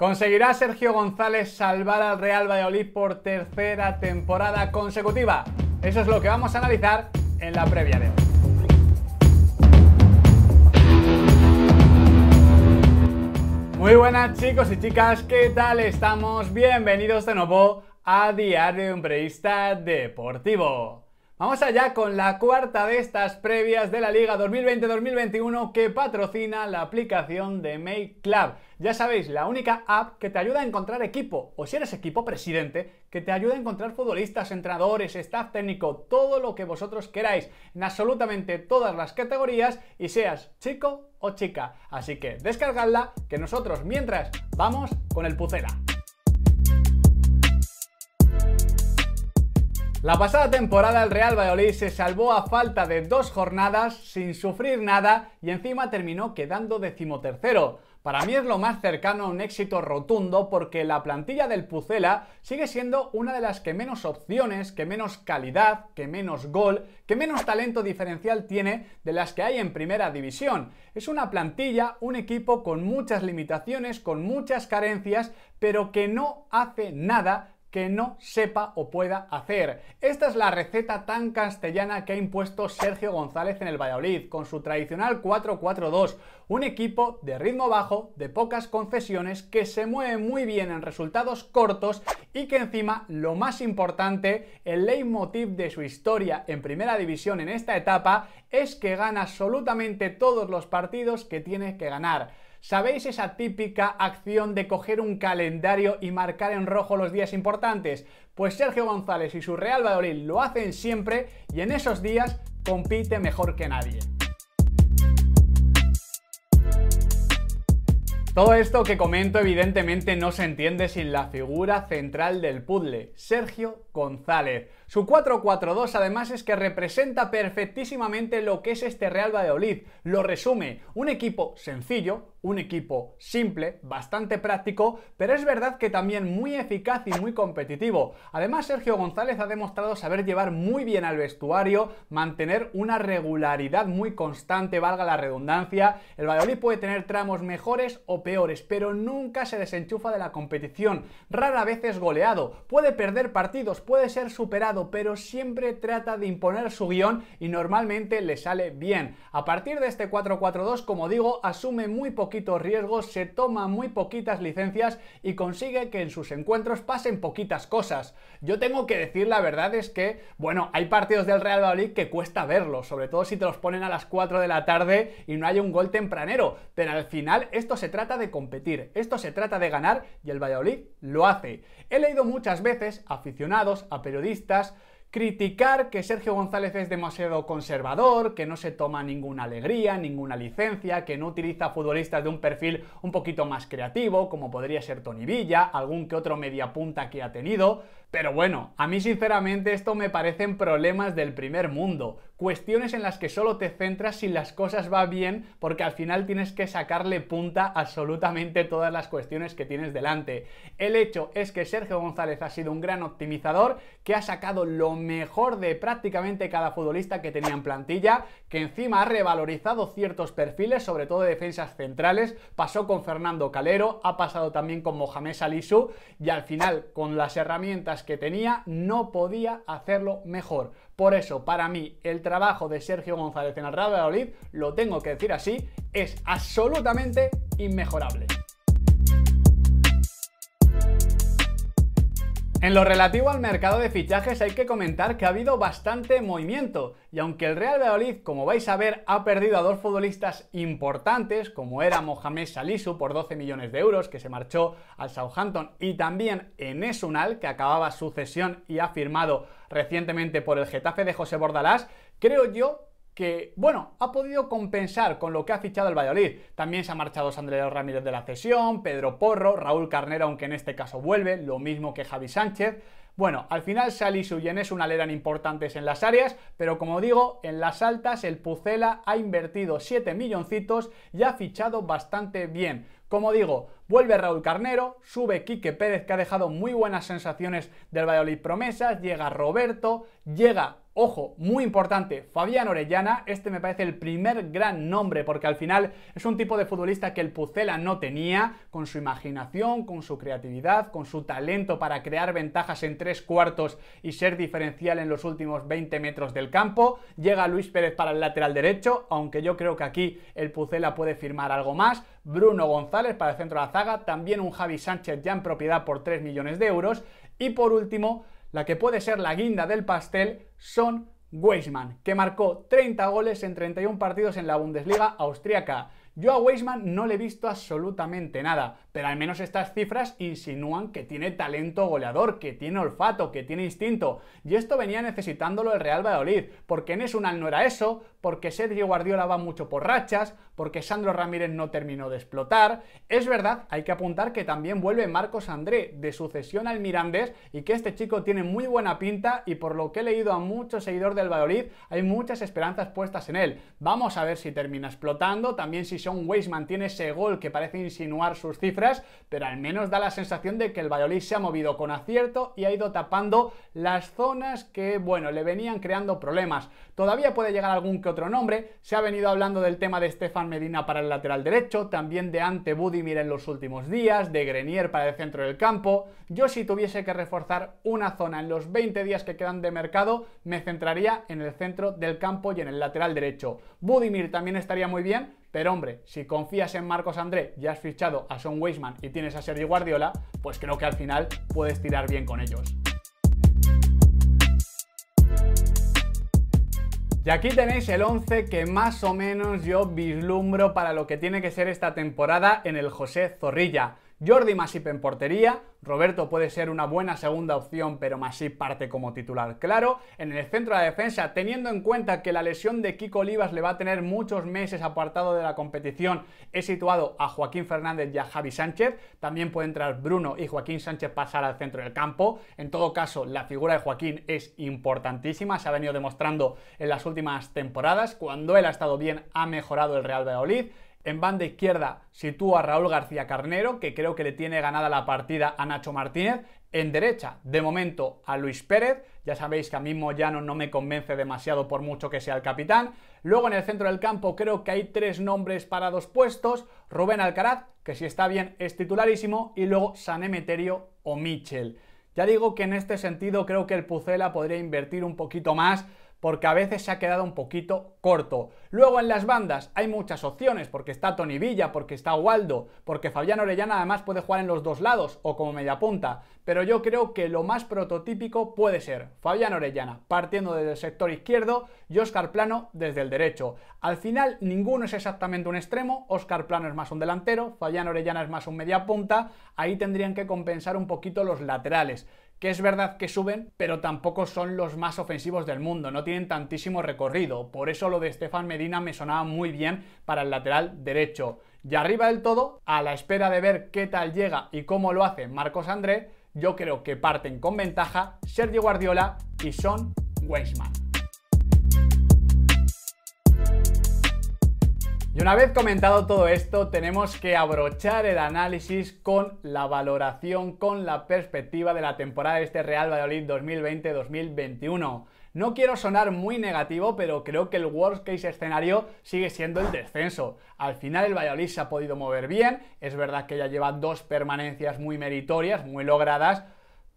¿Conseguirá Sergio González salvar al Real Valladolid por tercera temporada consecutiva? Eso es lo que vamos a analizar en la previa de hoy. Muy buenas chicos y chicas, ¿qué tal estamos? Bienvenidos de nuevo a Diario Periodista Deportivo. Vamos allá con la cuarta de estas previas de la Liga 2020-2021 que patrocina la aplicación de Make Club. Ya sabéis, la única app que te ayuda a encontrar equipo, o si eres equipo presidente, que te ayuda a encontrar futbolistas, entrenadores, staff técnico, todo lo que vosotros queráis, en absolutamente todas las categorías y seas chico o chica. Así que descargadla, que nosotros mientras vamos con el Pucela. La pasada temporada el Real Valladolid se salvó a falta de dos jornadas sin sufrir nada y encima terminó quedando decimotercero. Para mí es lo más cercano a un éxito rotundo porque la plantilla del Pucela sigue siendo una de las que menos opciones, que menos calidad, que menos gol, que menos talento diferencial tiene de las que hay en primera división. Es una plantilla, un equipo con muchas limitaciones, con muchas carencias, pero que no hace nada que no sepa o pueda hacer. Esta es la receta tan castellana que ha impuesto Sergio González en el Valladolid, con su tradicional 4-4-2, un equipo de ritmo bajo, de pocas concesiones, que se mueve muy bien en resultados cortos y que encima, lo más importante, el leitmotiv de su historia en primera división en esta etapa es que gana absolutamente todos los partidos que tiene que ganar. ¿Sabéis esa típica acción de coger un calendario y marcar en rojo los días importantes? Pues Sergio González y su Real Valladolid lo hacen siempre y en esos días compite mejor que nadie. Todo esto que comento evidentemente no se entiende sin la figura central del puzzle, Sergio González. Su 4-4-2 además es que representa perfectísimamente lo que es este Real Valladolid. Lo resume, un equipo sencillo, un equipo simple, bastante práctico, pero es verdad que también muy eficaz y muy competitivo. Además, Sergio González ha demostrado saber llevar muy bien al vestuario, mantener una regularidad muy constante, valga la redundancia. El Valladolid puede tener tramos mejores o peores peores, pero nunca se desenchufa de la competición. Rara vez es goleado, puede perder partidos, puede ser superado, pero siempre trata de imponer su guión y normalmente le sale bien. A partir de este 4-4-2, como digo, asume muy poquitos riesgos, se toma muy poquitas licencias y consigue que en sus encuentros pasen poquitas cosas. Yo tengo que decir la verdad es que, bueno, hay partidos del Real Madrid que cuesta verlos, sobre todo si te los ponen a las 4 de la tarde y no hay un gol tempranero, pero al final esto se trata de competir, esto se trata de ganar y el Valladolid lo hace. He leído muchas veces aficionados, a periodistas, criticar que Sergio González es demasiado conservador, que no se toma ninguna alegría, ninguna licencia, que no utiliza futbolistas de un perfil un poquito más creativo, como podría ser Tony Villa, algún que otro media punta que ha tenido. Pero bueno, a mí sinceramente esto me parecen problemas del primer mundo, cuestiones en las que solo te centras si las cosas van bien, porque al final tienes que sacarle punta absolutamente todas las cuestiones que tienes delante. El hecho es que Sergio González ha sido un gran optimizador, que ha sacado lo mejor de prácticamente cada futbolista que tenía en plantilla, que encima ha revalorizado ciertos perfiles, sobre todo defensas centrales, pasó con Fernando Calero, ha pasado también con Mohamed Salisu y al final con las herramientas que tenía, no podía hacerlo mejor. Por eso, para mí, el trabajo de Sergio González en el Real Valladolid, lo tengo que decir así, es absolutamente inmejorable. En lo relativo al mercado de fichajes hay que comentar que ha habido bastante movimiento y aunque el Real Valladolid, como vais a ver, ha perdido a dos futbolistas importantes, como era Mohamed Salisu por 12 millones de euros, que se marchó al Southampton, y también Enes Unal, que acababa su cesión y ha firmado recientemente por el Getafe de José Bordalás, creo yo que, bueno, ha podido compensar con lo que ha fichado el Valladolid. También se ha marchado Sandrero Ramírez de la cesión, Pedro Porro, Raúl Carnero, aunque en este caso vuelve, lo mismo que Javi Sánchez. Bueno, al final Sali y Suyenes una eran importantes en las áreas, pero como digo, en las altas el Pucela ha invertido 7 milloncitos y ha fichado bastante bien. Como digo, vuelve Raúl Carnero, sube Quique Pérez que ha dejado muy buenas sensaciones del Valladolid Promesas, llega Roberto, llega Ojo, muy importante, Fabián Orellana, este me parece el primer gran nombre porque al final es un tipo de futbolista que el Pucela no tenía, con su imaginación, con su creatividad, con su talento para crear ventajas en tres cuartos y ser diferencial en los últimos 20 metros del campo. Llega Luis Pérez para el lateral derecho, aunque yo creo que aquí el Pucela puede firmar algo más. Bruno González para el centro de la zaga, también un Javi Sánchez ya en propiedad por 3 millones de euros. Y por último, la que puede ser la guinda del pastel son Weisman, que marcó 30 goles en 31 partidos en la Bundesliga austríaca yo a Weisman no le he visto absolutamente nada, pero al menos estas cifras insinúan que tiene talento goleador, que tiene olfato, que tiene instinto. Y esto venía necesitándolo el Real Valladolid, porque en Unal no era eso, porque Sergio Guardiola va mucho por rachas, porque Sandro Ramírez no terminó de explotar. Es verdad, hay que apuntar que también vuelve Marcos André de sucesión al Mirandés y que este chico tiene muy buena pinta y por lo que he leído a muchos seguidores del Valladolid hay muchas esperanzas puestas en él. Vamos a ver si termina explotando, también si sean Weiss mantiene ese gol que parece insinuar sus cifras, pero al menos da la sensación de que el Valladolid se ha movido con acierto y ha ido tapando las zonas que, bueno, le venían creando problemas. Todavía puede llegar algún que otro nombre, se ha venido hablando del tema de Stefan Medina para el lateral derecho, también de Ante Budimir en los últimos días, de Grenier para el centro del campo. Yo si tuviese que reforzar una zona en los 20 días que quedan de mercado, me centraría en el centro del campo y en el lateral derecho. Budimir también estaría muy bien, pero hombre, si confías en Marcos André y has fichado a Son Weisman y tienes a Sergio Guardiola, pues creo que al final puedes tirar bien con ellos. Y aquí tenéis el 11 que más o menos yo vislumbro para lo que tiene que ser esta temporada en el José Zorrilla. Jordi Masip en portería, Roberto puede ser una buena segunda opción, pero Masip parte como titular claro. En el centro de la defensa, teniendo en cuenta que la lesión de Kiko Olivas le va a tener muchos meses apartado de la competición, he situado a Joaquín Fernández y a Javi Sánchez. También puede entrar Bruno y Joaquín Sánchez pasar al centro del campo. En todo caso, la figura de Joaquín es importantísima, se ha venido demostrando en las últimas temporadas. Cuando él ha estado bien, ha mejorado el Real Valladolid. En banda izquierda sitúa a Raúl García Carnero, que creo que le tiene ganada la partida a Nacho Martínez. En derecha, de momento, a Luis Pérez. Ya sabéis que a mí Moyano no me convence demasiado por mucho que sea el capitán. Luego en el centro del campo creo que hay tres nombres para dos puestos. Rubén Alcaraz, que si está bien es titularísimo. Y luego Sanemeterio o Michel. Ya digo que en este sentido creo que el Pucela podría invertir un poquito más porque a veces se ha quedado un poquito corto. Luego en las bandas hay muchas opciones, porque está Tony Villa, porque está Waldo, porque Fabián Orellana además puede jugar en los dos lados o como mediapunta, pero yo creo que lo más prototípico puede ser Fabián Orellana partiendo desde el sector izquierdo y Oscar Plano desde el derecho. Al final ninguno es exactamente un extremo, Oscar Plano es más un delantero, Fabián Orellana es más un mediapunta, ahí tendrían que compensar un poquito los laterales que es verdad que suben, pero tampoco son los más ofensivos del mundo, no tienen tantísimo recorrido. Por eso lo de Estefan Medina me sonaba muy bien para el lateral derecho. Y arriba del todo, a la espera de ver qué tal llega y cómo lo hace Marcos André, yo creo que parten con ventaja Sergio Guardiola y Son Weisman. Y una vez comentado todo esto, tenemos que abrochar el análisis con la valoración, con la perspectiva de la temporada de este Real Valladolid 2020-2021. No quiero sonar muy negativo, pero creo que el worst case escenario sigue siendo el descenso. Al final el Valladolid se ha podido mover bien, es verdad que ya lleva dos permanencias muy meritorias, muy logradas,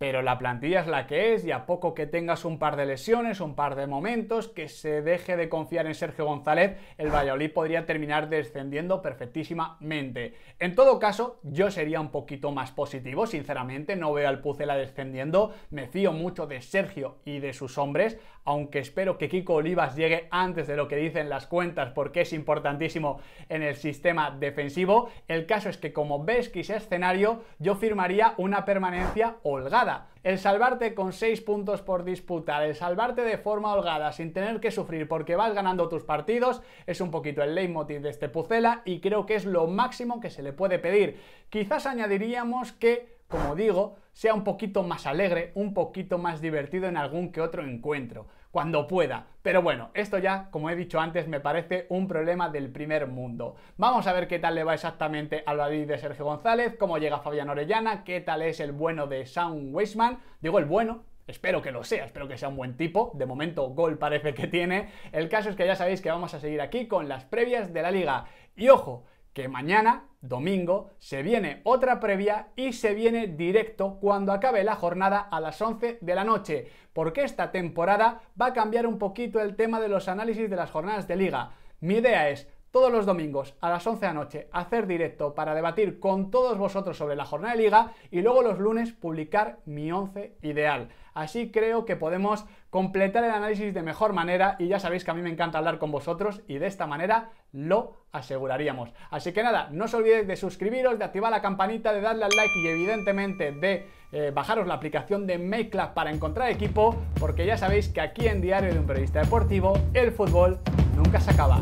pero la plantilla es la que es y a poco que tengas un par de lesiones, un par de momentos, que se deje de confiar en Sergio González, el Valladolid podría terminar descendiendo perfectísimamente. En todo caso, yo sería un poquito más positivo, sinceramente, no veo al Pucela descendiendo, me fío mucho de Sergio y de sus hombres, aunque espero que Kiko Olivas llegue antes de lo que dicen las cuentas porque es importantísimo en el sistema defensivo. El caso es que como ves que ese escenario, yo firmaría una permanencia holgada el salvarte con 6 puntos por disputar, el salvarte de forma holgada sin tener que sufrir porque vas ganando tus partidos, es un poquito el leitmotiv de este Pucela y creo que es lo máximo que se le puede pedir. Quizás añadiríamos que, como digo, sea un poquito más alegre, un poquito más divertido en algún que otro encuentro cuando pueda. Pero bueno, esto ya, como he dicho antes, me parece un problema del primer mundo. Vamos a ver qué tal le va exactamente al Valladolid de Sergio González, cómo llega Fabián Orellana, qué tal es el bueno de Sam Weisman. Digo el bueno, Espero que lo sea, espero que sea un buen tipo. De momento, gol parece que tiene. El caso es que ya sabéis que vamos a seguir aquí con las previas de la liga. Y ojo, que mañana, domingo, se viene otra previa y se viene directo cuando acabe la jornada a las 11 de la noche, porque esta temporada va a cambiar un poquito el tema de los análisis de las jornadas de liga. Mi idea es todos los domingos a las 11 de la noche hacer directo para debatir con todos vosotros sobre la jornada de liga y luego los lunes publicar mi 11 ideal. Así creo que podemos completar el análisis de mejor manera y ya sabéis que a mí me encanta hablar con vosotros y de esta manera lo aseguraríamos. Así que nada, no os olvidéis de suscribiros, de activar la campanita, de darle al like y evidentemente de eh, bajaros la aplicación de MakeClub para encontrar equipo, porque ya sabéis que aquí en Diario de un Periodista Deportivo el fútbol nunca se acaba.